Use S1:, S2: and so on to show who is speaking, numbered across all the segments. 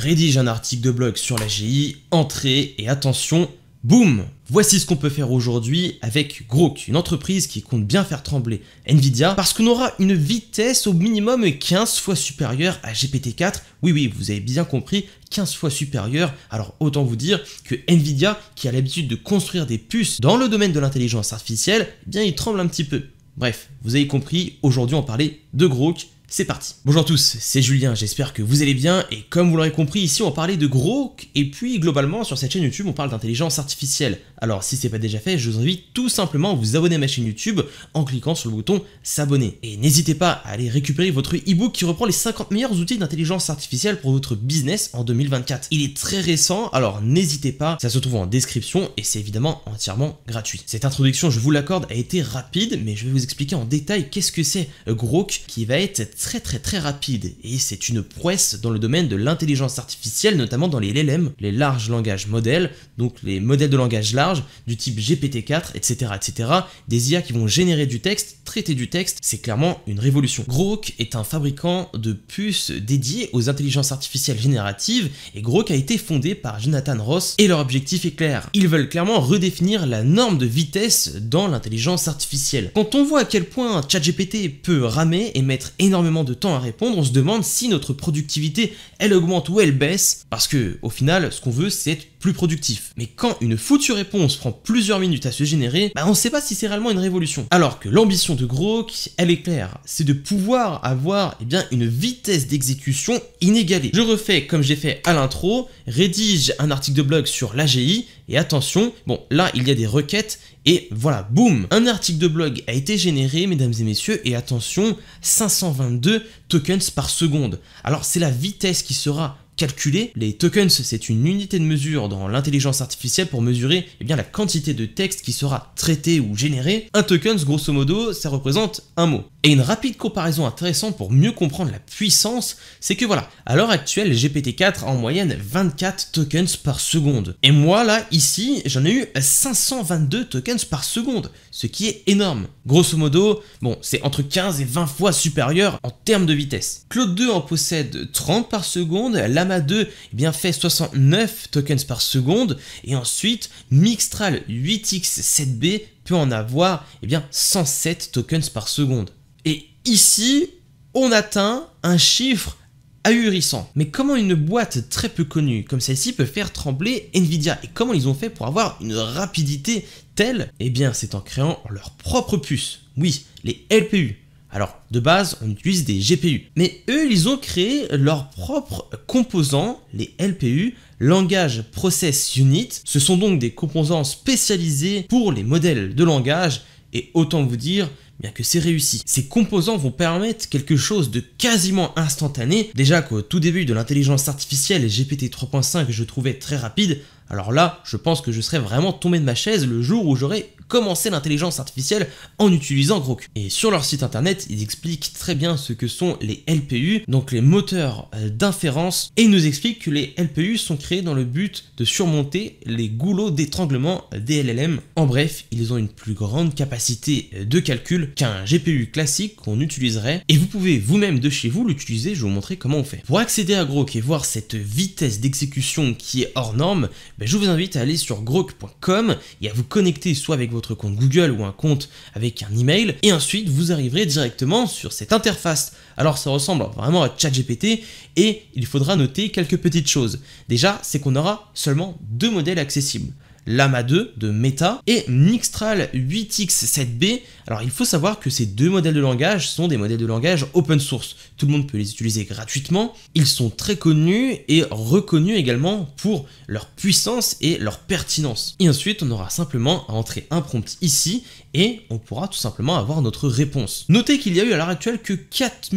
S1: rédige un article de blog sur la GI, entrée et attention, boum Voici ce qu'on peut faire aujourd'hui avec Grok, une entreprise qui compte bien faire trembler Nvidia, parce qu'on aura une vitesse au minimum 15 fois supérieure à GPT-4. Oui, oui, vous avez bien compris, 15 fois supérieure. Alors autant vous dire que Nvidia, qui a l'habitude de construire des puces dans le domaine de l'intelligence artificielle, eh bien il tremble un petit peu. Bref, vous avez compris, aujourd'hui on parlait de Grok, c'est parti Bonjour à tous, c'est Julien, j'espère que vous allez bien, et comme vous l'aurez compris, ici on parlait de gros, et puis globalement sur cette chaîne YouTube on parle d'intelligence artificielle. Alors si c'est pas déjà fait, je vous invite tout simplement à vous abonner à ma chaîne YouTube en cliquant sur le bouton s'abonner. Et n'hésitez pas à aller récupérer votre e-book qui reprend les 50 meilleurs outils d'intelligence artificielle pour votre business en 2024. Il est très récent, alors n'hésitez pas, ça se trouve en description et c'est évidemment entièrement gratuit. Cette introduction, je vous l'accorde, a été rapide, mais je vais vous expliquer en détail qu'est-ce que c'est Grok qui va être très très très rapide et c'est une prouesse dans le domaine de l'intelligence artificielle, notamment dans les LLM, les larges langages modèles, donc les modèles de langage large du type GPT-4, etc., etc., des IA qui vont générer du texte, traiter du texte, c'est clairement une révolution. Grok est un fabricant de puces dédiées aux intelligences artificielles génératives, et Grok a été fondé par Jonathan Ross, et leur objectif est clair. Ils veulent clairement redéfinir la norme de vitesse dans l'intelligence artificielle. Quand on voit à quel point ChatGPT peut ramer et mettre énormément de temps à répondre, on se demande si notre productivité, elle augmente ou elle baisse, parce que au final, ce qu'on veut, c'est plus productif. Mais quand une foutue réponse prend plusieurs minutes à se générer, bah on sait pas si c'est réellement une révolution. Alors que l'ambition de Grok, elle est claire, c'est de pouvoir avoir eh bien, une vitesse d'exécution inégalée. Je refais comme j'ai fait à l'intro, rédige un article de blog sur l'AGI, et attention, bon là il y a des requêtes, et voilà, boum Un article de blog a été généré, mesdames et messieurs, et attention, 522 tokens par seconde. Alors c'est la vitesse qui sera Calculer Les tokens, c'est une unité de mesure dans l'intelligence artificielle pour mesurer eh bien, la quantité de texte qui sera traité ou généré. Un tokens, grosso modo, ça représente un mot. Et une rapide comparaison intéressante pour mieux comprendre la puissance, c'est que voilà, à l'heure actuelle, GPT-4 a en moyenne 24 tokens par seconde. Et moi, là, ici, j'en ai eu 522 tokens par seconde, ce qui est énorme. Grosso modo, bon, c'est entre 15 et 20 fois supérieur en termes de vitesse. Claude 2 en possède 30 par seconde, Lama 2 eh bien, fait 69 tokens par seconde, et ensuite Mixtral 8x7b peut en avoir eh bien, 107 tokens par seconde. Et ici, on atteint un chiffre ahurissant. Mais comment une boîte très peu connue comme celle-ci peut faire trembler Nvidia et comment ils ont fait pour avoir une rapidité telle Eh bien, c'est en créant leur propre puce. Oui, les LPU. Alors, de base, on utilise des GPU. Mais eux, ils ont créé leurs propres composants, les LPU, Langage Process Unit. Ce sont donc des composants spécialisés pour les modèles de langage. Et autant vous dire, bien que c'est réussi. Ces composants vont permettre quelque chose de quasiment instantané. Déjà qu'au tout début de l'intelligence artificielle et GPT 3.5 je trouvais très rapide, alors là, je pense que je serais vraiment tombé de ma chaise le jour où j'aurais commencé l'intelligence artificielle en utilisant Grok. Et sur leur site internet, ils expliquent très bien ce que sont les LPU, donc les moteurs euh, d'inférence, et ils nous expliquent que les LPU sont créés dans le but de surmonter les goulots d'étranglement des LLM. En bref, ils ont une plus grande capacité euh, de calcul qu'un GPU classique qu'on utiliserait et vous pouvez vous-même de chez vous l'utiliser, je vais vous montrer comment on fait. Pour accéder à Grok et voir cette vitesse d'exécution qui est hors norme, ben, je vous invite à aller sur grok.com et à vous connecter soit avec votre compte Google ou un compte avec un email et ensuite vous arriverez directement sur cette interface. Alors ça ressemble vraiment à ChatGPT et il faudra noter quelques petites choses. Déjà, c'est qu'on aura seulement deux modèles accessibles. Lama 2 de Meta et Mixtral 8X7B alors il faut savoir que ces deux modèles de langage sont des modèles de langage open source. Tout le monde peut les utiliser gratuitement. Ils sont très connus et reconnus également pour leur puissance et leur pertinence. Et ensuite, on aura simplement à entrer un prompt ici et on pourra tout simplement avoir notre réponse. Notez qu'il y a eu à l'heure actuelle que 4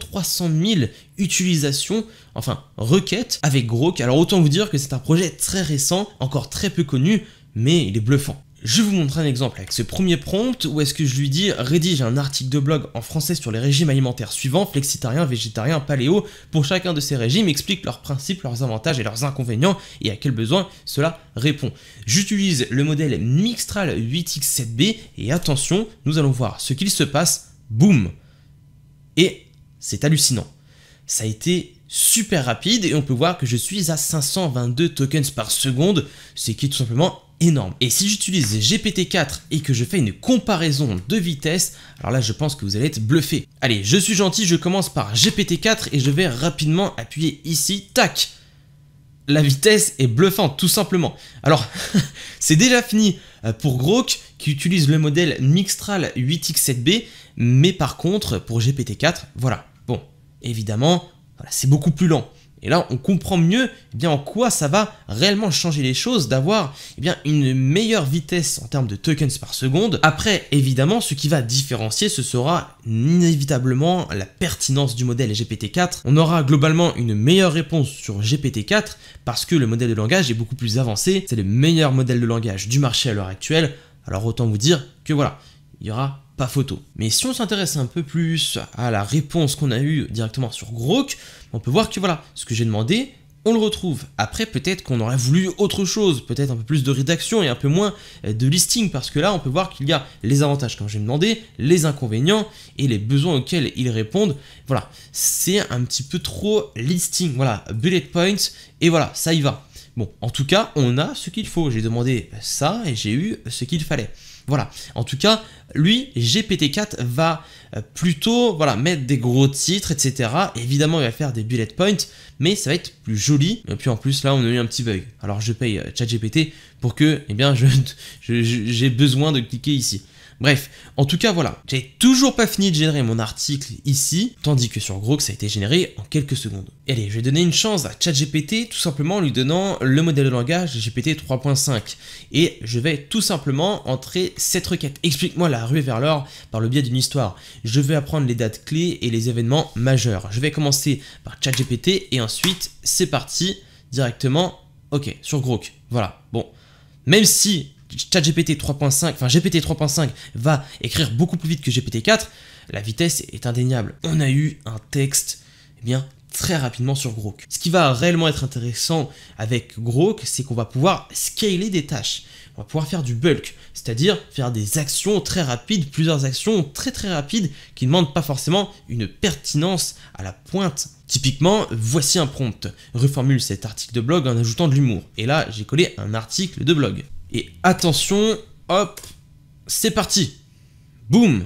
S1: 300 000 utilisations, enfin requêtes avec Grok. Alors autant vous dire que c'est un projet très récent, encore très peu connu, mais il est bluffant. Je vous montrer un exemple avec ce premier prompt où est-ce que je lui dis rédige un article de blog en français sur les régimes alimentaires suivants, flexitarien, végétarien, paléo, pour chacun de ces régimes, explique leurs principes, leurs avantages et leurs inconvénients et à quel besoin cela répond. J'utilise le modèle Mixtral 8x7b et attention, nous allons voir ce qu'il se passe, boum Et c'est hallucinant. Ça a été super rapide et on peut voir que je suis à 522 tokens par seconde, ce qui est tout simplement et si j'utilise GPT-4 et que je fais une comparaison de vitesse, alors là je pense que vous allez être bluffé. Allez, je suis gentil, je commence par GPT-4 et je vais rapidement appuyer ici, tac la vitesse est bluffante, tout simplement. Alors, c'est déjà fini euh, pour Grok, qui utilise le modèle Mixtral 8X7B, mais par contre, pour GPT-4, voilà, bon, évidemment, c'est beaucoup plus lent. Et là, on comprend mieux eh bien, en quoi ça va réellement changer les choses d'avoir eh une meilleure vitesse en termes de tokens par seconde. Après, évidemment, ce qui va différencier, ce sera inévitablement la pertinence du modèle GPT-4. On aura globalement une meilleure réponse sur GPT-4 parce que le modèle de langage est beaucoup plus avancé. C'est le meilleur modèle de langage du marché à l'heure actuelle. Alors autant vous dire que voilà, il y aura pas photo. Mais si on s'intéresse un peu plus à la réponse qu'on a eue directement sur Grok, on peut voir que voilà, ce que j'ai demandé, on le retrouve. Après, peut-être qu'on aurait voulu autre chose, peut-être un peu plus de rédaction et un peu moins euh, de listing, parce que là, on peut voir qu'il y a les avantages comme j'ai demandé, les inconvénients et les besoins auxquels ils répondent. Voilà, c'est un petit peu trop listing, voilà, bullet points, et voilà, ça y va. Bon, en tout cas, on a ce qu'il faut. J'ai demandé ça et j'ai eu ce qu'il fallait. Voilà. En tout cas, lui, GPT-4 va euh, plutôt voilà, mettre des gros titres, etc. Évidemment, il va faire des bullet points, mais ça va être plus joli. Et puis en plus, là, on a eu un petit bug. Alors je paye euh, ChatGPT pour que, eh bien, j'ai je, besoin de cliquer ici. Bref, en tout cas voilà, j'ai toujours pas fini de générer mon article ici, tandis que sur Grok ça a été généré en quelques secondes. Et allez, je vais donner une chance à ChatGPT tout simplement en lui donnant le modèle de langage GPT 3.5 et je vais tout simplement entrer cette requête. Explique-moi la rue vers l'or par le biais d'une histoire. Je vais apprendre les dates clés et les événements majeurs. Je vais commencer par ChatGPT et ensuite c'est parti directement. Ok, sur Grok. Voilà. Bon, même si ChatGPT 3.5, enfin GPT 3.5 va écrire beaucoup plus vite que GPT 4, la vitesse est indéniable. On a eu un texte, eh bien, très rapidement sur Grok. Ce qui va réellement être intéressant avec Grok, c'est qu'on va pouvoir scaler des tâches. On va pouvoir faire du bulk, c'est-à-dire faire des actions très rapides, plusieurs actions très très rapides qui ne demandent pas forcément une pertinence à la pointe. Typiquement, voici un prompt. Reformule cet article de blog en ajoutant de l'humour. Et là, j'ai collé un article de blog. Et attention, hop, c'est parti. Boum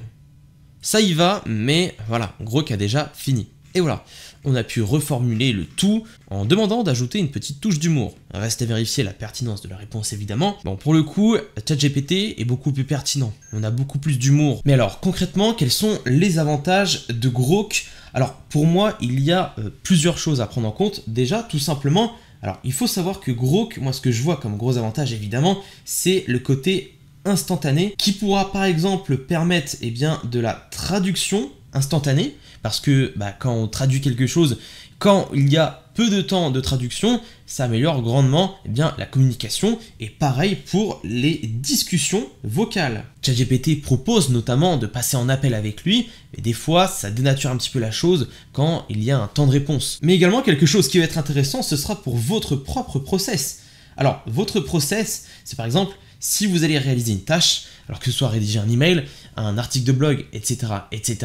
S1: Ça y va, mais voilà, Grok a déjà fini. Et voilà, on a pu reformuler le tout en demandant d'ajouter une petite touche d'humour. Reste à vérifier la pertinence de la réponse évidemment. Bon, pour le coup, ChatGPT est beaucoup plus pertinent. On a beaucoup plus d'humour. Mais alors, concrètement, quels sont les avantages de Grok Alors, pour moi, il y a euh, plusieurs choses à prendre en compte. Déjà, tout simplement, alors, il faut savoir que Grok, moi, ce que je vois comme gros avantage, évidemment, c'est le côté instantané qui pourra, par exemple, permettre eh bien, de la traduction instantanée parce que bah, quand on traduit quelque chose, quand il y a peu de temps de traduction, ça améliore grandement eh bien, la communication et pareil pour les discussions vocales. ChatGPT propose notamment de passer en appel avec lui, mais des fois ça dénature un petit peu la chose quand il y a un temps de réponse. Mais également quelque chose qui va être intéressant, ce sera pour votre propre process. Alors, votre process, c'est par exemple si vous allez réaliser une tâche, alors que ce soit rédiger un email, un article de blog, etc., etc.,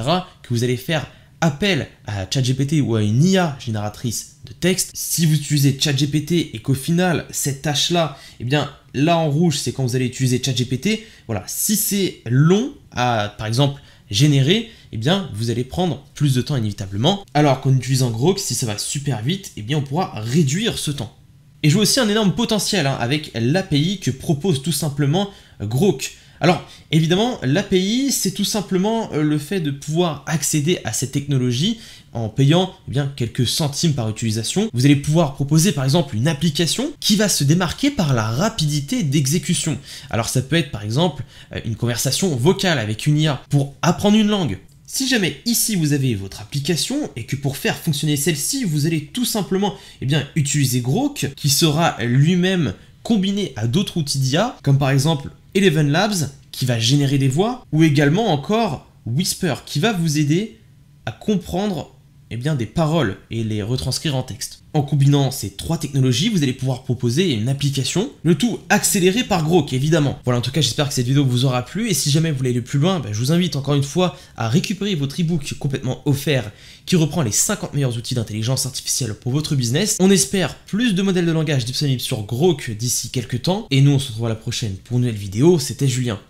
S1: que vous allez faire appel à ChatGPT ou à une IA génératrice de texte, si vous utilisez ChatGPT et qu'au final cette tâche-là, eh bien là en rouge c'est quand vous allez utiliser ChatGPT, voilà, si c'est long à par exemple générer, eh bien vous allez prendre plus de temps inévitablement, alors qu'en utilisant Grok, si ça va super vite, eh bien on pourra réduire ce temps. Et je vois aussi un énorme potentiel hein, avec l'API que propose tout simplement Grok. Alors, évidemment, l'API, c'est tout simplement euh, le fait de pouvoir accéder à cette technologie en payant eh bien, quelques centimes par utilisation. Vous allez pouvoir proposer par exemple une application qui va se démarquer par la rapidité d'exécution. Alors ça peut être par exemple euh, une conversation vocale avec une IA pour apprendre une langue, si jamais ici vous avez votre application et que pour faire fonctionner celle-ci, vous allez tout simplement eh bien, utiliser Grok qui sera lui-même combiné à d'autres outils d'IA, comme par exemple Eleven Labs qui va générer des voix, ou également encore Whisper qui va vous aider à comprendre et eh bien, des paroles et les retranscrire en texte. En combinant ces trois technologies, vous allez pouvoir proposer une application, le tout accéléré par Grok évidemment. Voilà, en tout cas, j'espère que cette vidéo vous aura plu et si jamais vous voulez aller plus loin, ben, je vous invite encore une fois à récupérer votre ebook complètement offert qui reprend les 50 meilleurs outils d'intelligence artificielle pour votre business. On espère plus de modèles de langage disponibles sur Grok d'ici quelques temps et nous on se retrouve à la prochaine pour une nouvelle vidéo. C'était Julien.